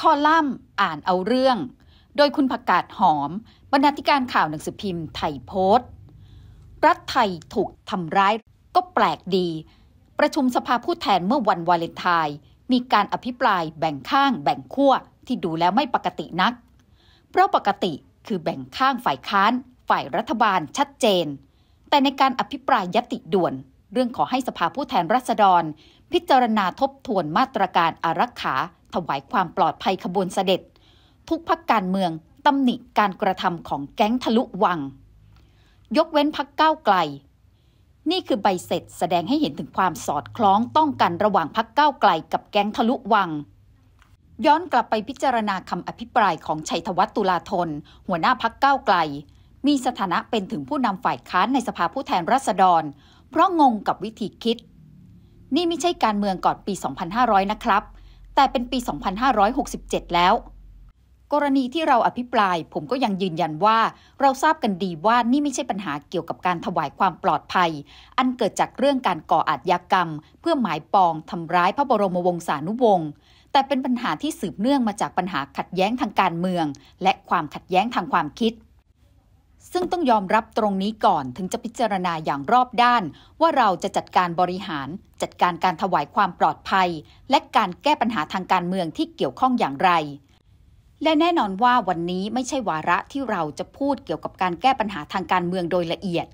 คอลัมน์อ่านเอาเรื่อง โดยคุณผักกาดหอม บรรณาธิการข่าวหนังสือพิมพ์ไทยโพสต์ รัฐไทยถูกทำร้ายก็แปลกดี ประชุมสภาผู้แทนเมื่อวันวาเลนไทน์มีการอภิปรายแบ่งข้างแบ่งขั้วที่ดูแล้วไม่ปกตินัก เพราะปกติคือแบ่งข้างฝ่ายค้าน ฝ่ายรัฐบาลชัดเจน แต่ในการอภิปรายยติด่วน เรื่องขอให้สภาผู้แทนราษฎร พิจารณาทบทวนมาตรการอารักขาถวายความปลอดภัยขบวนเสด็จ ทุกพักการเมืองตำหนิการกระทำของแก๊งทะลุวัง ยกเว้นพักก้าวไกล นี่คือใบเสร็จแสดงให้เห็นถึงความสอดคล้องต้องกันระหว่างพักก้าวไกล กับแก๊งทะลุวัง ย้อนกลับไปพิจารณาคำอภิปรายของชัยธวัฒน์ตุลาธนหัวหน้าพักก้าวไกล มีสถานะเป็นถึงผู้นำฝ่ายค้านในสภาผู้แทนราษฎร เพราะงงกับวิธีคิด นี่ไม่ใช่การเมืองก่อนปี 2500 นะครับแต่เป็นปี 2567 แล้ว กรณีที่เราอภิปรายผมก็ยังยืนยันว่าเราทราบกันดีว่านี่ไม่ใช่ปัญหาเกี่ยวกับการถวายความปลอดภัย อันเกิดจากเรื่องการก่ออาชญากรรม เพื่อหมายปองทำร้ายพระบรมวงศานุวงศ์แต่เป็นปัญหาที่สืบเนื่องมาจากปัญหาขัดแย้งทางการเมือง และความขัดแย้งทางความคิดซึ่งต้องยอมรับตรงนี้ก่อนถึงจะพิจารณาอย่างรอบด้าน ว่าเราจะจัดการบริหาร จัดการการถวายความปลอดภัย และการแก้ปัญหาทางการเมืองที่เกี่ยวข้องอย่างไร และแน่นอนว่าวันนี้ไม่ใช่วาระที่เราจะพูดเกี่ยวกับการแก้ปัญหาทางการเมืองโดยละเอียด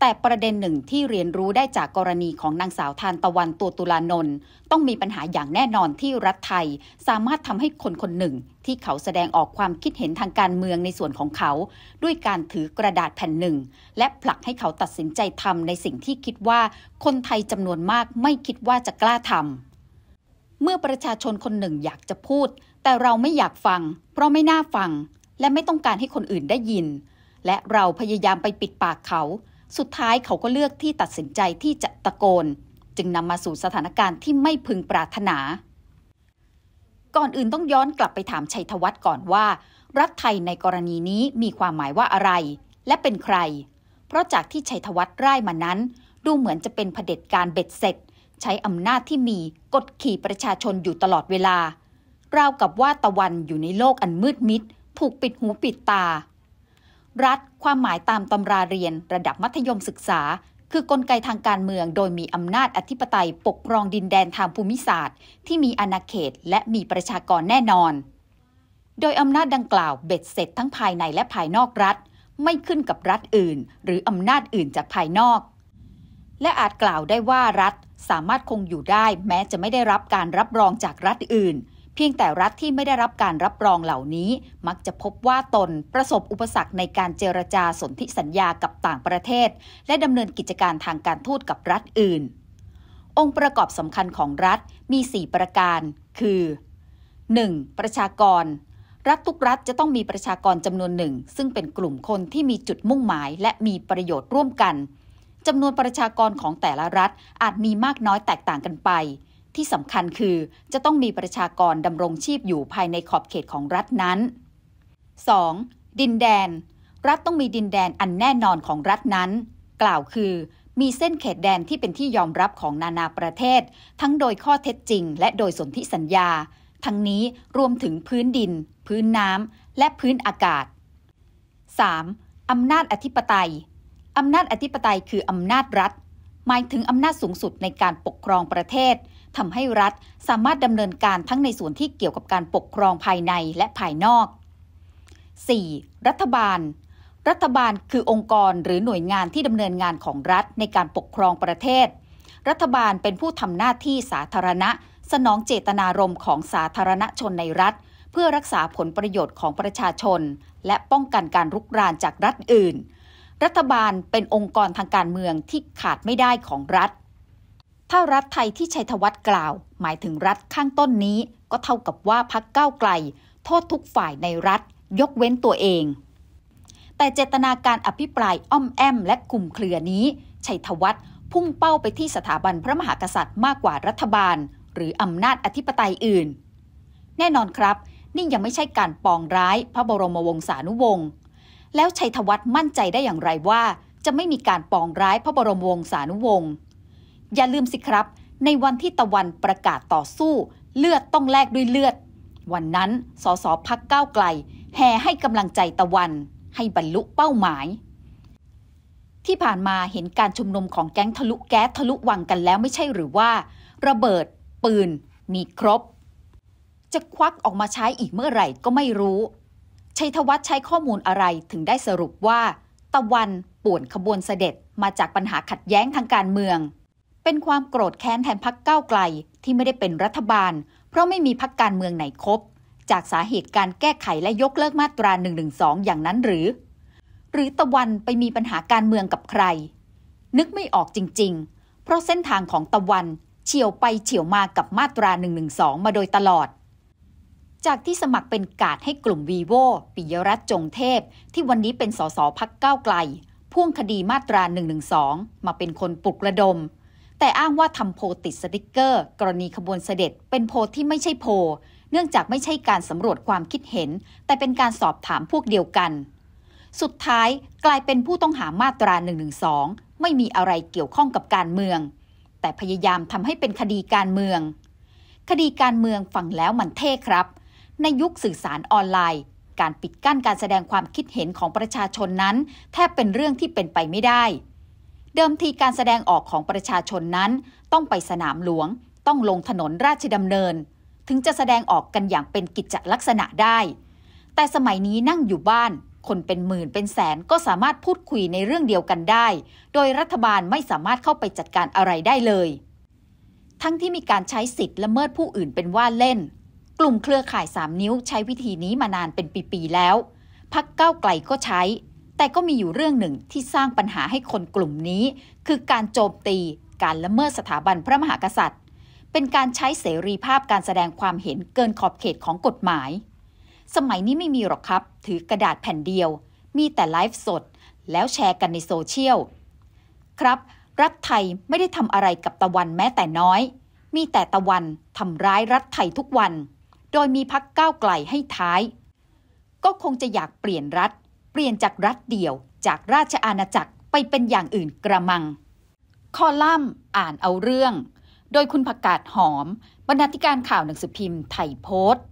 แต่ประเด็นหนึ่งที่เรียนรู้ได้จากกรณีของนางสาวทานตะวันตัวตุลานนท์ต้องมีปัญหาอย่างแน่นอนที่รัฐไทยสามารถทำให้คนคนหนึ่งที่เขาแสดงออกความคิดเห็นทางการเมืองในส่วนของเขา ด้วยการถือกระดาษแผ่นหนึ่ง และผลักให้เขาตัดสินใจทำในสิ่งที่คิดว่าคนไทยจำนวนมากไม่คิดว่าจะกล้าทำ เมื่อประชาชนคนหนึ่งอยากจะพูด แต่เราไม่อยากฟัง เพราะไม่น่าฟัง และไม่ต้องการให้คนอื่นได้ยิน และเราพยายามไปปิดปากเขาสุดท้ายเขาก็เลือกที่ตัดสินใจที่จะตะโกน จึงนำมาสู่สถานการณ์ที่ไม่พึงปรารถนา ก่อนอื่นต้องย้อนกลับไปถามชัยธวัฒน์ก่อนว่ารัฐไทยในกรณีนี้มีความหมายว่าอะไร และเป็นใคร เพราะจากที่ชัยธวัฒน์ไร่มานั้น ดูเหมือนจะเป็นเผด็จการเบ็ดเสร็จ ใช้อำนาจที่มีกดขี่ประชาชนอยู่ตลอดเวลา ราวกับว่าตะวันอยู่ในโลกอันมืดมิดถูกปิดหูปิดตารัฐความหมายตามตำราเรียนระดับมัธยมศึกษา คือกลไกทางการเมืองโดยมีอำนาจอธิปไตยปกครองดินแดนทางภูมิศาสตร์ ที่มีอาณาเขตและมีประชากรแน่นอน โดยอำนาจดังกล่าวเบ็ดเสร็จทั้งภายในและภายนอกรัฐ ไม่ขึ้นกับรัฐอื่น หรืออำนาจอื่นจากภายนอก และอาจกล่าวได้ว่ารัฐสามารถคงอยู่ได้ แม้จะไม่ได้รับการรับรองจากรัฐอื่นพียงแต่รัฐที่ไม่ได้รับการรับรองเหล่านี้ มักจะพบว่าตนประสบอุปสรรคในการเจรจาสนธิสัญญากับต่างประเทศ และดำเนินกิจการทางการทูตกับรัฐอื่น องค์ประกอบสำคัญของรัฐมี 4 ประการ คือ 1. ประชากร รัฐทุกรัฐจะต้องมีประชากรจำนวนหนึ่ง ซึ่งเป็นกลุ่มคนที่มีจุดมุ่งหมาย และมีประโยชน์ร่วมกันจำนวนประชากรของแต่ละรัฐอาจมีมากน้อยแตกต่างกันไปที่สำคัญคือจะต้องมีประชากรดำรงชีพอยู่ภายในขอบเขตของรัฐนั้น 2. ดินแดน รัฐต้องมีดินแดนอันแน่นอนของรัฐนั้น กล่าวคือ มีเส้นเขตแดนที่เป็นที่ยอมรับของนานาประเทศ ทั้งโดยข้อเท็จจริงและโดยสนธิสัญญา ทั้งนี้รวมถึงพื้นดิน พื้นน้ำและพื้นอากาศ 3. อำนาจอธิปไตยอำนาจอธิปไตยคืออำนาจรัฐ หมายถึงอำนาจสูงสุดในการปกครองประเทศทำให้รัฐสามารถดำเนินการทั้งในส่วนที่เกี่ยวกับการปกครองภายในและภายนอก 4. รัฐบาล รัฐบาลคือองค์กรหรือหน่วยงานที่ดำเนินงานของรัฐในการปกครองประเทศ รัฐบาลเป็นผู้ทำหน้าที่สาธารณะ สนองเจตนารมณ์ของสาธารณชนในรัฐ เพื่อรักษาผลประโยชน์ของประชาชน และป้องกันการรุกรานจากรัฐอื่น รัฐบาลเป็นองค์กรทางการเมืองที่ขาดไม่ได้ของรัฐถ้ารัฐไทยที่ชัยธวัฒน์กล่าว หมายถึงรัฐข้างต้นนี้ก็เท่ากับว่าพักเก้าไกล โทษทุกฝ่ายในรัฐยกเว้นตัวเอง แต่เจตนาการอภิปรายอ้อมแอมและกลุ่มเครือนี้ ชัยธวัฒน์พุ่งเป้าไปที่สถาบันพระมหากษัตริย์มากกว่ารัฐบาล หรืออำนาจอธิปไตยอื่น แน่นอนครับ นี่ยังไม่ใช่การปองร้ายพระบรมวงศานุวงศ์แล้วชัยธวัฒน์มั่นใจได้อย่างไรว่า จะไม่มีการปองร้ายพระบรมวงศานุวงศ์อย่าลืมสิครับ ในวันที่ตะวันประกาศต่อสู้ เลือดต้องแลกด้วยเลือด วันนั้นสสพักก้าวไกล แห่ให้กำลังใจตะวันให้บรรลุเป้าหมาย ที่ผ่านมาเห็นการชุมนุมของแก๊งทะลุแก๊สทะลุวังกันแล้วไม่ใช่หรือว่า ระเบิด ปืน มีครบ จะควักออกมาใช้อีกเมื่อไหร่ก็ไม่รู้ชัยธวัฒน์ใช้ข้อมูลอะไรถึงได้สรุปว่า ตะวันป่วนขบวนเสด็จมาจากปัญหาขัดแย้งทางการเมืองเป็นความโกรธแค้นแทนพักเก้าไกลที่ไม่ได้เป็นรัฐบาล เพราะไม่มีพักการเมืองไหนครบจากสาเหตุการแก้ไขและยกเลิกมาตรา1นึอย่างนั้นหรือ หรือตะวันไปมีปัญหาการเมืองกับใคร นึกไม่ออกจริง ๆ เพราะเส้นทางของตะวันเฉียวไปเฉียวมากับมาตรา1นึมาโดยตลอด จากที่สมัครเป็นกาดให้กลุ่มวีโวปิยรัตน์จงเทพที่วันนี้เป็นสสพักก้าไกล พ่วงคดีมาตรา1นึมาเป็นคนปลุกระดมแต่อ้างว่าทำโพติดสติกเกอร์กรณีขบวนเสด็จเป็นโพที่ไม่ใช่โพ เนื่องจากไม่ใช่การสำรวจความคิดเห็น แต่เป็นการสอบถามพวกเดียวกัน สุดท้ายกลายเป็นผู้ต้องหามาตรา1นึไม่มีอะไรเกี่ยวข้องกับการเมือง แต่พยายามทำให้เป็นคดีการเมือง คดีการเมืองฟังแล้วมันเท่ครับ ในยุคสื่อสารออนไลน์ การปิดกั้นการแสดงความคิดเห็นของประชาชนนั้น แทบเป็นเรื่องที่เป็นไปไม่ได้เดิมทีการแสดงออกของประชาชนนั้นต้องไปสนามหลวง ต้องลงถนนราชดำเนิน ถึงจะแสดงออกกันอย่างเป็นกิจลักษณะได้ แต่สมัยนี้นั่งอยู่บ้าน คนเป็นหมื่นเป็นแสนก็สามารถพูดคุยในเรื่องเดียวกันได้ โดยรัฐบาลไม่สามารถเข้าไปจัดการอะไรได้เลย ทั้งที่มีการใช้สิทธิ์ละเมิดผู้อื่นเป็นว่าเล่น กลุ่มเครือข่าย3นิ้วใช้วิธีนี้มานานเป็นปีๆแล้วพักเก้าไกลก็ใช้แต่ก็มีอยู่เรื่องหนึ่งที่สร้างปัญหาให้คนกลุ่มนี้ คือการโจมตีการละเมิดสถาบันพระมหากษัตริย์ เป็นการใช้เสรีภาพการแสดงความเห็นเกินขอบเขตของกฎหมาย สมัยนี้ไม่มีหรอกครับถือกระดาษแผ่นเดียว มีแต่ไลฟ์สด แล้วแชร์กันในโซเชียลครับ รัฐไทยไม่ได้ทำอะไรกับตะวันแม้แต่น้อย มีแต่ตะวันทำร้ายรัฐไทยทุกวัน โดยมีพักก้าวไกลให้ท้ายก็คงจะอยากเปลี่ยนรัฐปลี่ยนจากรัฐเดี่ยวจากราชอาณาจักรไปเป็นอย่างอื่นกระมัง คอลัมน์อ่านเอาเรื่อง โดยคุณผักกาดหอมบรรณาธิการข่าวหนังสือพิมพ์ไทยโพสต์